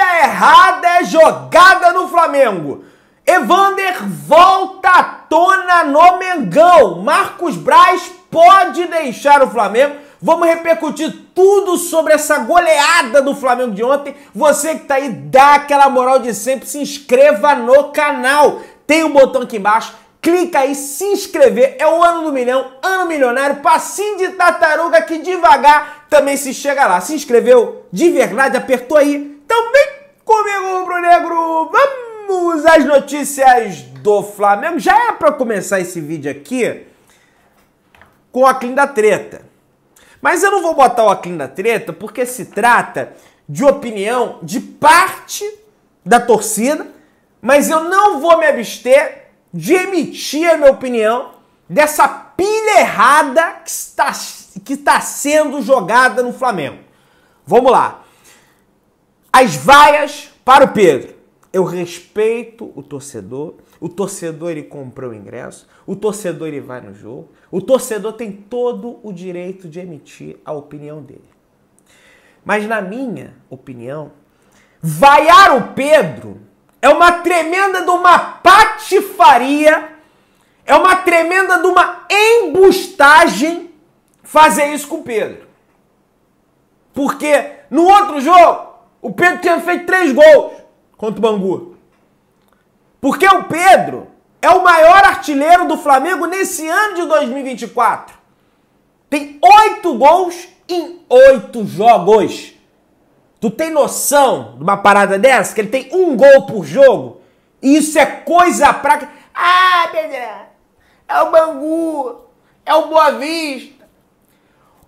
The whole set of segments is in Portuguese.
Escolha errada é jogada no Flamengo. Evander volta à tona no Mengão. Marcos Braz pode deixar o Flamengo. Vamos repercutir tudo sobre essa goleada do Flamengo de ontem. Você que tá aí, dá aquela moral de sempre, se inscreva no canal. Tem um botão aqui embaixo, clica aí, se inscrever. É o ano do milhão, ano milionário, passinho de tartaruga que devagar também se chega lá. Se inscreveu de verdade, apertou aí então vem comigo, Rubro Negro, vamos às notícias do Flamengo. Já é para começar esse vídeo aqui com a clean da treta. Mas eu não vou botar o clean da treta porque se trata de opinião de parte da torcida, mas eu não vou me abster de emitir a minha opinião dessa pilha errada que está, que está sendo jogada no Flamengo. Vamos lá. As vaias para o Pedro. Eu respeito o torcedor. O torcedor ele comprou o ingresso, o torcedor ele vai no jogo, o torcedor tem todo o direito de emitir a opinião dele. Mas na minha opinião, vaiar o Pedro é uma tremenda de uma patifaria, é uma tremenda de uma embustagem fazer isso com o Pedro. Porque no outro jogo o Pedro tinha feito três gols contra o Bangu. Porque o Pedro é o maior artilheiro do Flamengo nesse ano de 2024. Tem oito gols em oito jogos. Tu tem noção de uma parada dessa? Que ele tem um gol por jogo? E isso é coisa pra. Ah, Pedro! É o Bangu! É o Boa Vista!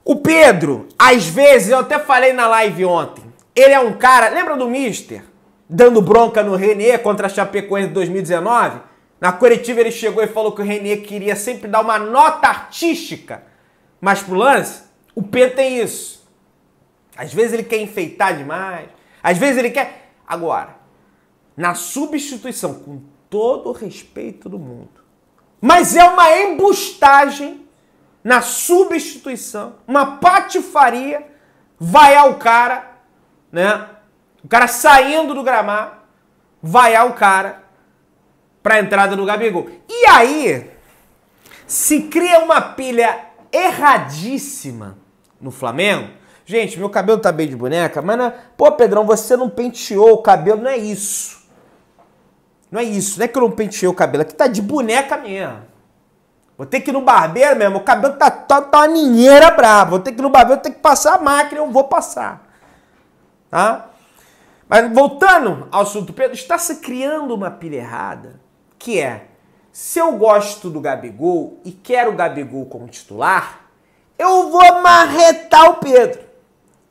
O Pedro, às vezes, eu até falei na live ontem. Ele é um cara. Lembra do Mister? Dando bronca no René contra a Chapecoense de 2019? Na coletiva ele chegou e falou que o René queria sempre dar uma nota artística. Mas pro lance, o P tem isso. Às vezes ele quer enfeitar demais. Às vezes ele quer. Agora, na substituição, com todo o respeito do mundo. Mas é uma embustagem na substituição, uma patifaria, vai ao cara né? O cara saindo do gramado, vaiar o cara para entrada do Gabigol. E aí se cria uma pilha erradíssima no Flamengo. Gente, meu cabelo tá bem de boneca, mas não... É- pô, Pedrão, você não penteou o cabelo, não é isso. Não é isso, não é que eu não penteei o cabelo, aqui é tá de boneca mesmo. Vou ter que ir no barbeiro mesmo, o cabelo tá, tá, tá uma ninheira brava. Vou ter que ir no barbeiro, vou ter que passar a máquina, eu vou passar. Tá? Mas voltando ao assunto Pedro, está se criando uma pilha errada, que é, se eu gosto do Gabigol e quero o Gabigol como titular, eu vou marretar o Pedro.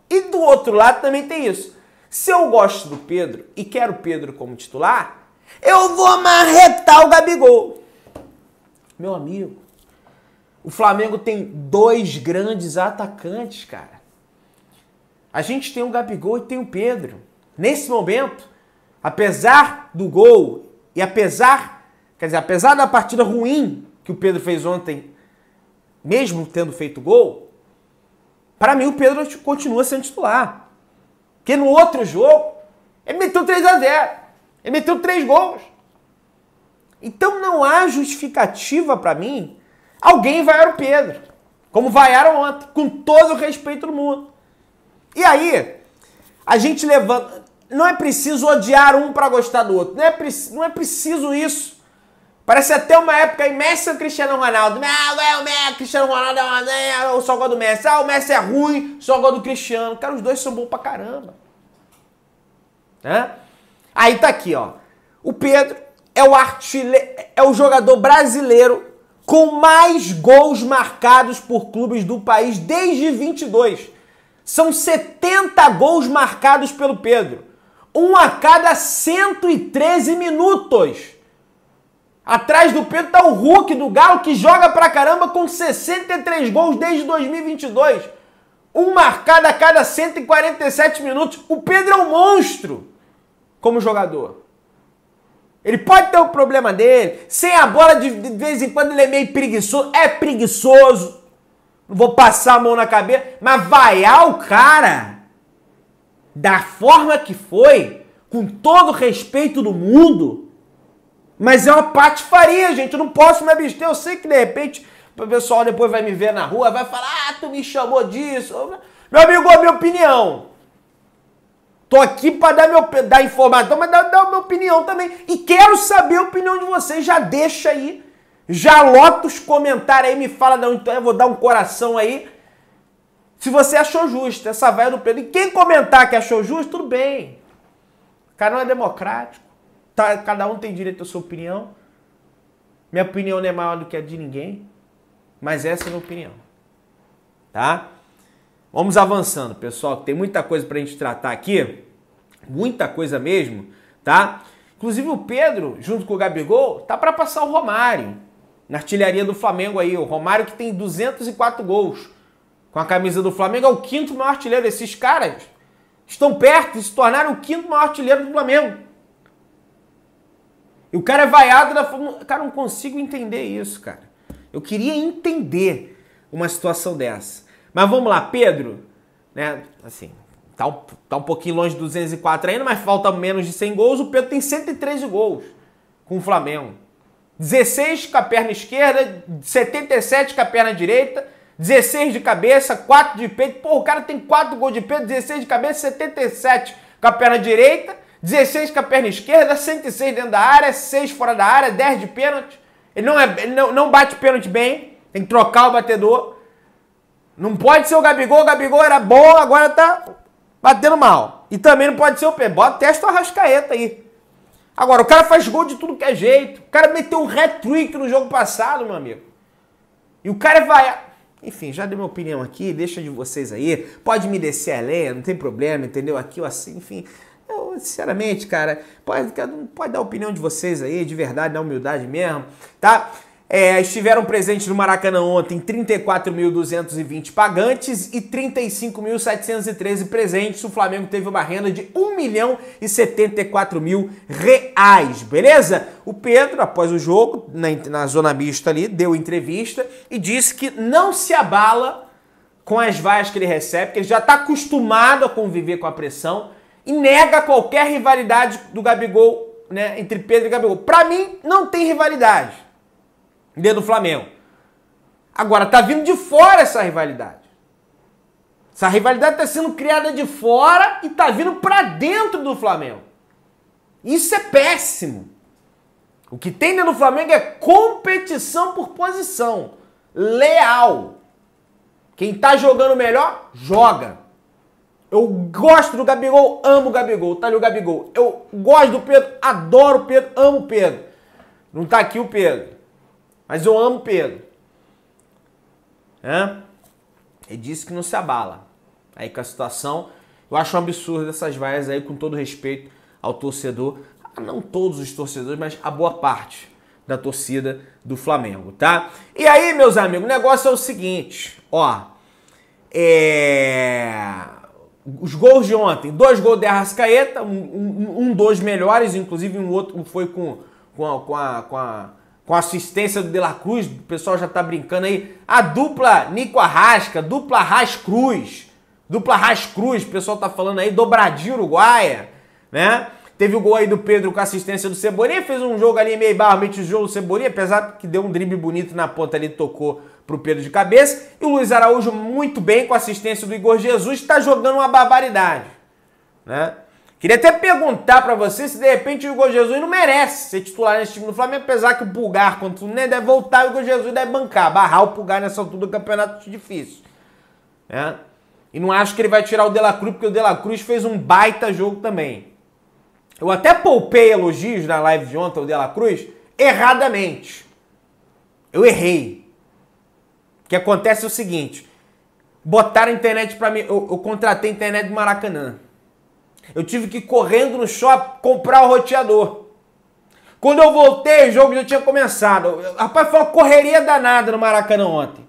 E do outro lado também tem isso. Se eu gosto do Pedro e quero o Pedro como titular, eu vou marretar o Gabigol. Meu amigo, o Flamengo tem dois grandes atacantes, cara. A gente tem o Gabigol e tem o Pedro. Nesse momento, apesar do gol e apesar, quer dizer, apesar da partida ruim que o Pedro fez ontem, mesmo tendo feito gol, para mim o Pedro continua sendo titular. Porque no outro jogo, ele meteu 3 a 0. Ele meteu 3 gols. Então não há justificativa para mim. Alguém vaiar o Pedro, como vaiaram ontem, com todo o respeito do mundo. E aí, a gente levanta. Não é preciso odiar um para gostar do outro. Não é, preci... não é preciso isso. Parece até uma época aí, Messi ou Cristiano Ronaldo? Ah, é o Messi, Cristiano Ronaldo é o é só gosto do Messi. Ah, o Messi é ruim, só gosto do Cristiano. Cara, os dois são bons pra caramba. Né? Aí tá aqui, ó. O Pedro é o artilheiro, é o jogador brasileiro com mais gols marcados por clubes do país desde 22. São 70 gols marcados pelo Pedro. Um a cada 113 minutos. Atrás do Pedro está o Hulk do Galo, que joga pra caramba com 63 gols desde 2022. Um marcado a cada 147 minutos. O Pedro é um monstro como jogador. Ele pode ter o um problema dele. Sem a bola, de, de vez em quando ele é meio preguiçoso. É preguiçoso não vou passar a mão na cabeça, mas vaiar o cara da forma que foi, com todo o respeito do mundo, mas é uma patifaria, gente. Eu não posso me abster. Eu sei que de repente o pessoal depois vai me ver na rua, vai falar: ah, tu me chamou disso. Meu amigo, a minha opinião. Tô aqui para dar, meu, dar informação, mas dar, dar a minha opinião também. E quero saber a opinião de vocês. Já deixa aí já lota os comentários aí, me fala de onde tu é, vou dar um coração aí. Se você achou justo essa vaia do Pedro. E quem comentar que achou justo, tudo bem. O cara não é democrático. Tá, cada um tem direito à sua opinião. Minha opinião não é maior do que a de ninguém. Mas essa é a minha opinião. Tá? Vamos avançando, pessoal. Tem muita coisa pra gente tratar aqui. Muita coisa mesmo, tá? Inclusive o Pedro, junto com o Gabigol, tá para passar o Romário na artilharia do Flamengo aí. O Romário que tem 204 gols com a camisa do Flamengo é o quinto maior artilheiro. Esses caras estão perto de se tornar o quinto maior artilheiro do Flamengo. E o cara é vaiado da forma. Cara, não consigo entender isso, cara. Eu queria entender uma situação dessa. Mas vamos lá, Pedro, né? Assim, tá um, tá um pouquinho longe de 204 ainda, mas falta menos de 100 gols. O Pedro tem 113 gols com o Flamengo. 16 com a perna esquerda, 77 com a perna direita, 16 de cabeça, 4 de peito. Pô, o cara tem 4 gols de peito, 16 de cabeça, 77 com a perna direita, 16 com a perna esquerda, 106 dentro da área, 6 fora da área, 10 de pênalti. Ele não, é, ele não, não bate pênalti bem, tem que trocar o batedor. Não pode ser o Gabigol, o Gabigol era bom, agora tá batendo mal. E também não pode ser o Pedro. Bota testa o Arrascaeta aí. Agora, o cara faz gol de tudo que é jeito. O cara meteu um hat-trick no jogo passado, meu amigo. E o cara vai. Enfim, já dei minha opinião aqui, deixa de vocês aí. Pode me descer a lenha, não tem problema, entendeu? Aqui ou assim, enfim. Eu, sinceramente, cara, pode, pode dar a opinião de vocês aí, de verdade, na humildade mesmo, tá? É, estiveram presentes no Maracanã ontem 34.220 pagantes e 35.713 presentes. O Flamengo teve uma renda de 1 milhão e 74 mil reais, beleza? O Pedro, após o jogo, na, na zona mista ali, deu entrevista e disse que não se abala com as vaias que ele recebe, porque ele já está acostumado a conviver com a pressão e nega qualquer rivalidade do Gabigol, né, entre Pedro e Gabigol. Para mim, não tem rivalidade dentro do Flamengo. Agora, tá vindo de fora essa rivalidade. Essa rivalidade está sendo criada de fora e tá vindo para dentro do Flamengo. Isso é péssimo. O que tem dentro do Flamengo é competição por posição. Leal. Quem tá jogando melhor, joga. Eu gosto do Gabigol, amo o Gabigol, tá ali o Gabigol. Eu gosto do Pedro, adoro o Pedro, amo o Pedro. Não tá aqui o Pedro. Mas eu amo Pedro. É? Ele disse que não se abala. Aí com a situação, eu acho um absurdo essas vaias aí, com todo respeito ao torcedor. Não todos os torcedores, mas a boa parte da torcida do Flamengo, tá? E aí, meus amigos, o negócio é o seguinte, ó. É... Os gols de ontem, dois gols de Arrascaeta, um, um, um dos melhores, inclusive um outro foi com, com a, com a, com a com assistência do De La Cruz, o pessoal já tá brincando aí. A dupla Nico Arrasca, dupla Ras Cruz, dupla Ras Cruz, o pessoal tá falando aí, dobradinho uruguaia, né? Teve o gol aí do Pedro com assistência do Cebolinha, fez um jogo ali meio barro, o jogo do Cebolinha, apesar que deu um drible bonito na ponta ali, tocou pro Pedro de cabeça. E o Luiz Araújo muito bem com assistência do Igor Jesus, tá jogando uma barbaridade, né? Queria até perguntar para você se de repente o Igor Jesus não merece ser titular nesse time do Flamengo, apesar que o Pulgar quando o Nenê deve voltar e o Igor Jesus deve bancar, barrar o Pulgar nessa altura do campeonato é difícil. Né? E não acho que ele vai tirar o De La Cruz, porque o De La Cruz fez um baita jogo também. Eu até poupei elogios na live de ontem ao De La Cruz, erradamente. Eu errei. O que acontece é o seguinte, botaram a internet para mim, eu, eu contratei a internet do Maracanã. Eu tive que ir correndo no shopping comprar o roteador. Quando eu voltei, o jogo já tinha começado. Rapaz, foi uma correria danada no Maracanã ontem.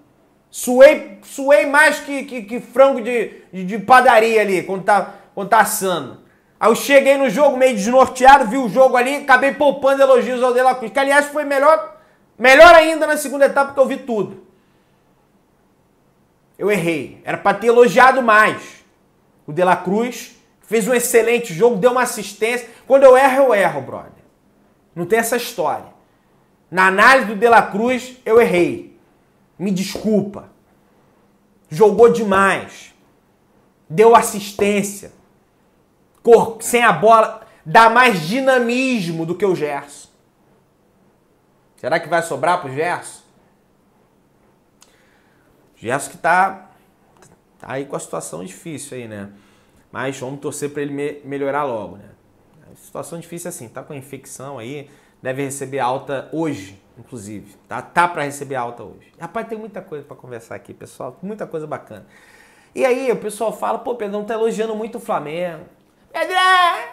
Suei, suei mais que, que, que frango de, de, de, padaria ali, quando tá, quando tá assando. Aí eu cheguei no jogo meio desnorteado, vi o jogo ali, acabei poupando elogios ao De La Cruz, que aliás foi melhor, melhor ainda na segunda etapa, porque eu vi tudo. Eu errei. Era para ter elogiado mais o De La Cruz fez um excelente jogo, deu uma assistência. Quando eu erro, eu erro, brother. Não tem essa história. Na análise do De La Cruz, eu errei. Me desculpa. Jogou demais. Deu assistência. Cor sem a bola, dá mais dinamismo do que o Gerson. Será que vai sobrar pro Gerson? Gerson que tá, tá aí com a situação difícil aí, né? mas vamos torcer para ele me melhorar logo, né? A é situação difícil é assim, tá com infecção aí, deve receber alta hoje, inclusive, tá? Tá para receber alta hoje. Rapaz, tem muita coisa para conversar aqui, pessoal, muita coisa bacana. E aí o pessoal fala, pô, Pedrão tá elogiando muito o Flamengo. Pedrão!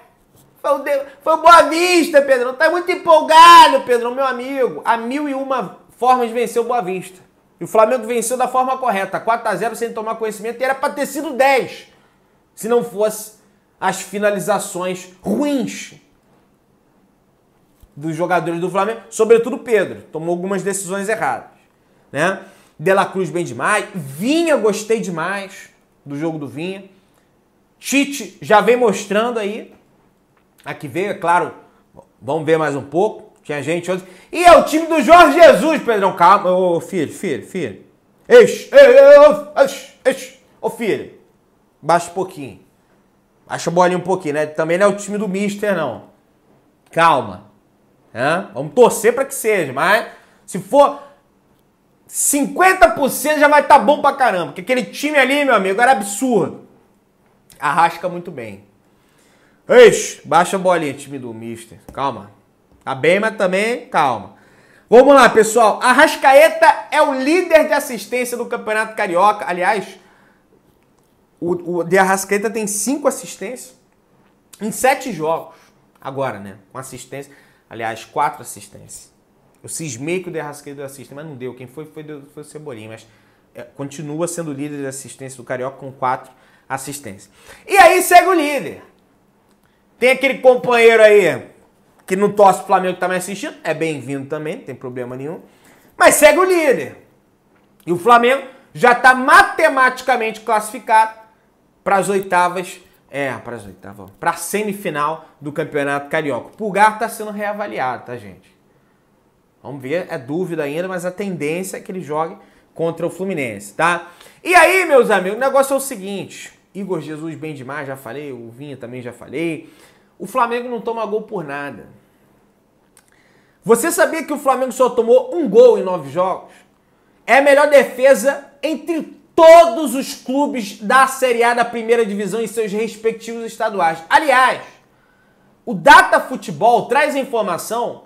Foi, o Foi boa vista, Pedrão. Tá muito empolgado, Pedrão, meu amigo. Há mil e uma formas de vencer o Boa Vista. E o Flamengo venceu da forma correta, 4 a 0 sem tomar conhecimento, e era para ter sido 10 se não fosse as finalizações ruins dos jogadores do Flamengo, sobretudo Pedro, tomou algumas decisões erradas, né? De La Cruz bem demais, Vinha gostei demais do jogo do Vinha. Tite já vem mostrando aí, aqui veio, é claro, vamos ver mais um pouco, tinha gente hoje. E é o time do Jorge Jesus, Pedrão, calma, ô filho, filho, filho. Eixe, ei, ei, ei, ei, ei, filho, Baixa um pouquinho. Baixa a bolinha um pouquinho, né? Também não é o time do Mister, não. Calma. Vamos torcer para que seja, mas se for 50% já vai estar tá bom pra caramba. Porque aquele time ali, meu amigo, era absurdo. Arrasca muito bem. Eish, baixa a bolinha, time do Mister. Calma. Tá bem, mas também calma. Vamos lá, pessoal. Arrascaeta é o líder de assistência do Campeonato Carioca. Aliás, o, o De Arrascaeta tem cinco assistências em sete jogos. Agora, né? Com assistência. Aliás, quatro assistências. Eu cismei que o De Arrascaeta assiste, mas não deu. Quem foi foi, foi o Cebolinha. Mas é, continua sendo líder de assistência do Carioca com quatro assistências. E aí segue o líder. Tem aquele companheiro aí que não torce o Flamengo que tá me assistindo. É bem-vindo também, não tem problema nenhum. Mas segue o líder. E o Flamengo já está matematicamente classificado para as oitavas, é, para as oitavas, para a semifinal do Campeonato Carioca. O Pulgar está sendo reavaliado, tá, gente? Vamos ver, é dúvida ainda, mas a tendência é que ele jogue contra o Fluminense, tá? E aí, meus amigos, o negócio é o seguinte: Igor Jesus bem demais, já falei, o Vinha também já falei. O Flamengo não toma gol por nada. Você sabia que o Flamengo só tomou um gol em nove jogos? É a melhor defesa entre todos os clubes da Série A da Primeira Divisão em seus respectivos estaduais. Aliás, o Data Futebol traz a informação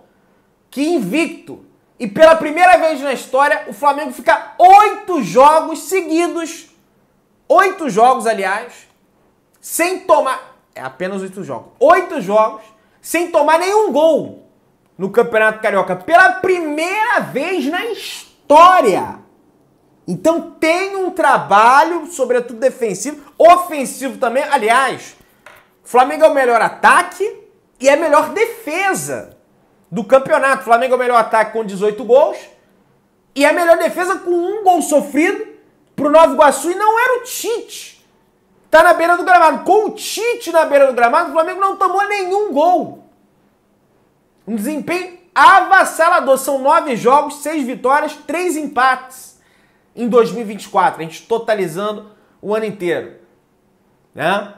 que invicto e pela primeira vez na história o Flamengo fica oito jogos seguidos, oito jogos aliás, sem tomar, é apenas oito jogos, oito jogos sem tomar nenhum gol no Campeonato Carioca pela primeira vez na história. Então tem um trabalho, sobretudo defensivo, ofensivo também. Aliás, Flamengo é o melhor ataque e é a melhor defesa do campeonato. Flamengo é o melhor ataque com 18 gols e é a melhor defesa com um gol sofrido pro Novo Iguaçu e não era o Tite. Tá na beira do gramado. Com o Tite na beira do gramado, o Flamengo não tomou nenhum gol. Um desempenho avassalador. São nove jogos, seis vitórias, três empates em 2024, a gente totalizando o ano inteiro, né?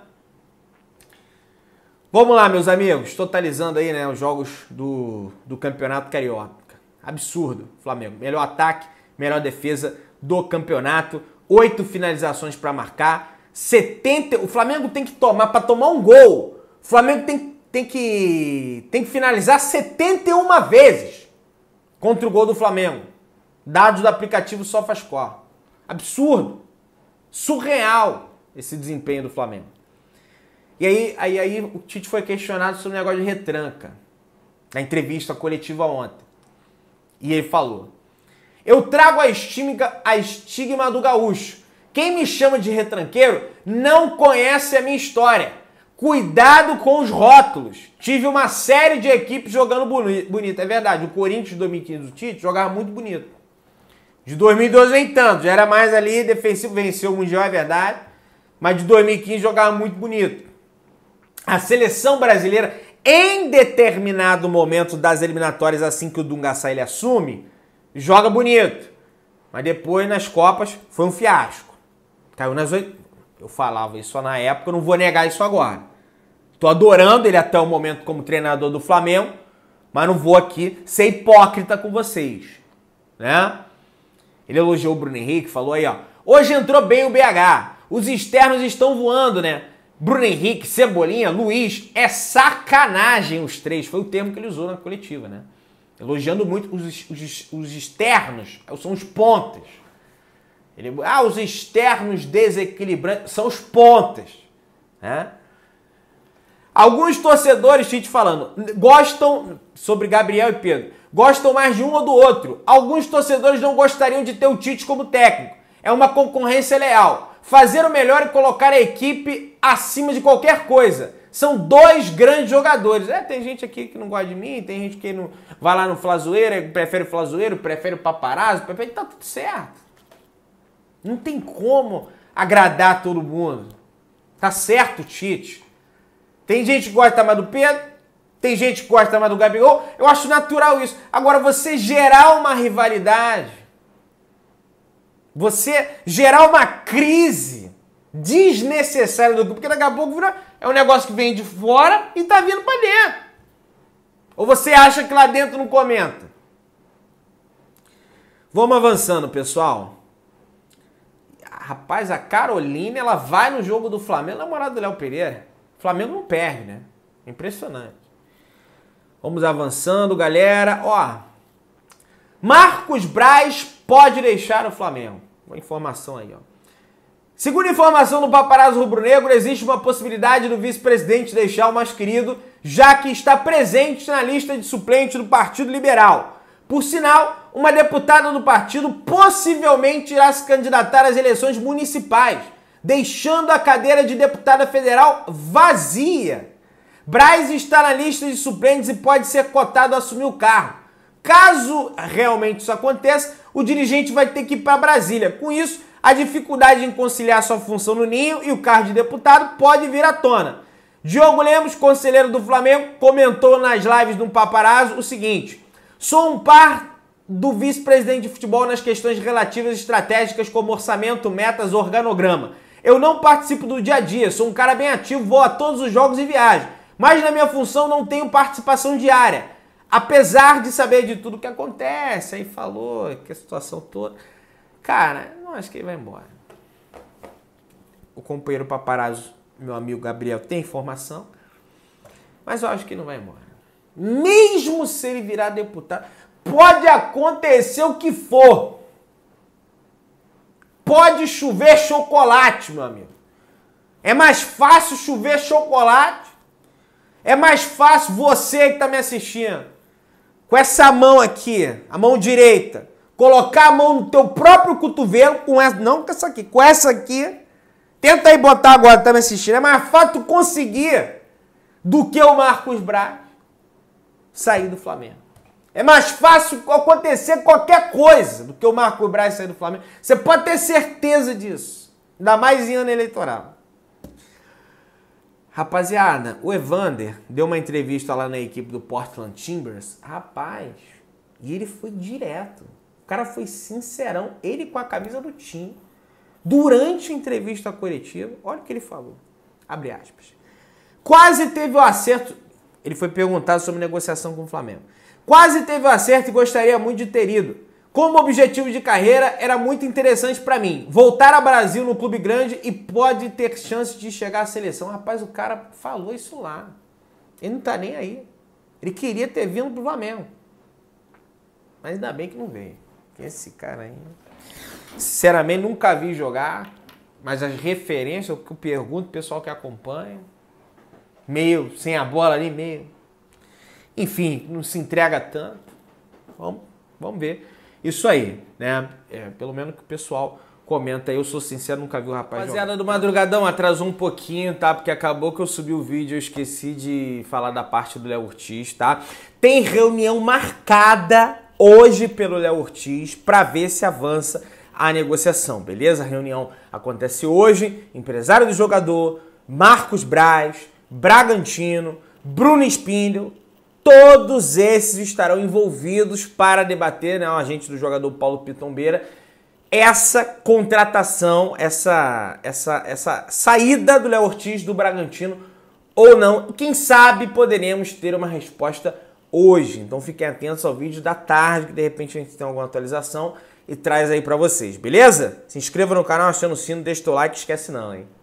Vamos lá, meus amigos, totalizando aí, né, os jogos do, do Campeonato Carioca. Absurdo, Flamengo. Melhor ataque, melhor defesa do campeonato, oito finalizações para marcar, 70, o Flamengo tem que tomar para tomar um gol. O Flamengo tem, tem que tem que finalizar 71 vezes contra o gol do Flamengo. Dados do aplicativo SofaScore. Absurdo. Surreal esse desempenho do Flamengo. E aí, aí, aí o Tite foi questionado sobre o negócio de retranca. Na entrevista coletiva ontem. E ele falou: Eu trago a estigma, a estigma do gaúcho. Quem me chama de retranqueiro não conhece a minha história. Cuidado com os rótulos. Tive uma série de equipes jogando bonito. É verdade, o Corinthians 2015 do Tite jogava muito bonito. De 2012 nem tanto, já era mais ali defensivo, venceu o Mundial, é verdade. Mas de 2015 jogava muito bonito. A seleção brasileira, em determinado momento das eliminatórias, assim que o Dungaçá ele assume, joga bonito. Mas depois nas Copas foi um fiasco. Caiu nas oito. Eu falava isso na época, não vou negar isso agora. Tô adorando ele até o momento como treinador do Flamengo, mas não vou aqui ser hipócrita com vocês, né? Ele elogiou o Bruno Henrique, falou aí, ó. Hoje entrou bem o BH. Os externos estão voando, né? Bruno Henrique, Cebolinha, Luiz, é sacanagem os três. Foi o termo que ele usou na coletiva, né? Elogiando muito os, os, os externos, são os pontas. Ele, ah, os externos desequilibrantes são os pontas. Né? Alguns torcedores, Tite falando, gostam sobre Gabriel e Pedro gostam mais de um ou do outro. Alguns torcedores não gostariam de ter o Tite como técnico. É uma concorrência leal. Fazer o melhor e colocar a equipe acima de qualquer coisa. São dois grandes jogadores. É, tem gente aqui que não gosta de mim, tem gente que não vai lá no Flazoeiro, prefere o Flazoeiro, prefere o Paparazzo, prefere... Tá tudo certo. Não tem como agradar todo mundo. Tá certo, Tite. Tem gente que gosta mais do Pedro, tem gente que gosta mais do Gabigol. Eu acho natural isso. Agora, você gerar uma rivalidade, você gerar uma crise desnecessária do grupo, porque daqui a pouco vira, é um negócio que vem de fora e tá vindo para dentro. Ou você acha que lá dentro não comenta? Vamos avançando, pessoal. Rapaz, a Carolina, ela vai no jogo do Flamengo, namorada do Léo Pereira. O Flamengo não perde, né? É impressionante. Vamos avançando, galera. Ó, Marcos Braz pode deixar o Flamengo. Uma informação aí, ó. Segundo informação do paparazzo rubro-negro, existe uma possibilidade do vice-presidente deixar o mais querido, já que está presente na lista de suplentes do Partido Liberal. Por sinal, uma deputada do partido possivelmente irá se candidatar às eleições municipais, deixando a cadeira de deputada federal vazia. Braz está na lista de suplentes e pode ser cotado a assumir o carro. Caso realmente isso aconteça, o dirigente vai ter que ir para Brasília. Com isso, a dificuldade em conciliar sua função no ninho e o cargo de deputado pode vir à tona. Diogo Lemos, conselheiro do Flamengo, comentou nas lives do Paparazzo o seguinte: sou um par do vice-presidente de futebol nas questões relativas estratégicas como orçamento, metas, organograma. Eu não participo do dia a dia, sou um cara bem ativo, vou a todos os jogos e viajo. Mas na minha função não tenho participação diária, apesar de saber de tudo que acontece. Aí falou que a situação toda. Cara, não acho que ele vai embora. O companheiro paparazzo, meu amigo Gabriel, tem informação, mas eu acho que não vai embora. Mesmo se ele virar deputado, pode acontecer o que for. Pode chover chocolate, meu amigo. É mais fácil chover chocolate é mais fácil você que está me assistindo, com essa mão aqui, a mão direita, colocar a mão no teu próprio cotovelo, com essa, não com essa aqui, com essa aqui. Tenta aí botar agora, tá me assistindo. É mais fácil tu conseguir do que o Marcos Braz sair do Flamengo. É mais fácil acontecer qualquer coisa do que o Marcos Braz sair do Flamengo. Você pode ter certeza disso. Ainda mais em ano eleitoral. Rapaziada, o Evander deu uma entrevista lá na equipe do Portland Timbers. Rapaz, e ele foi direto. O cara foi sincerão, ele com a camisa do time. Durante a entrevista coletiva, olha o que ele falou. Abre aspas. Quase teve o acerto. Ele foi perguntado sobre negociação com o Flamengo. Quase teve o acerto e gostaria muito de ter ido. Como objetivo de carreira, era muito interessante para mim. Voltar ao Brasil no clube grande e pode ter chance de chegar à seleção. Rapaz, o cara falou isso lá. Ele não tá nem aí. Ele queria ter vindo pro Flamengo. Mas ainda bem que não veio. Esse cara aí. Sinceramente, nunca vi jogar. Mas as referências, o que eu pergunto, o pessoal que acompanha. Meio sem a bola ali, meio. Enfim, não se entrega tanto. Vamos, vamos ver isso aí, né? É, pelo menos que o pessoal comenta aí. Eu sou sincero, nunca vi o rapaz. Rapaziada do Madrugadão, atrasou um pouquinho, tá? Porque acabou que eu subi o vídeo, eu esqueci de falar da parte do Léo Ortiz, tá? Tem reunião marcada hoje pelo Léo Ortiz para ver se avança a negociação, beleza? A reunião acontece hoje. Empresário do jogador, Marcos Braz, Bragantino, Bruno Spindel, Todos esses estarão envolvidos para debater, né, o agente do jogador Paulo Pitombeira, essa contratação, essa, essa, essa saída do Léo Ortiz do Bragantino ou não. Quem sabe poderemos ter uma resposta hoje. Então fiquem atentos ao vídeo da tarde, que de repente a gente tem alguma atualização e traz aí para vocês, beleza? Se inscreva no canal, aciona o sino, deixa o like, esquece não, hein?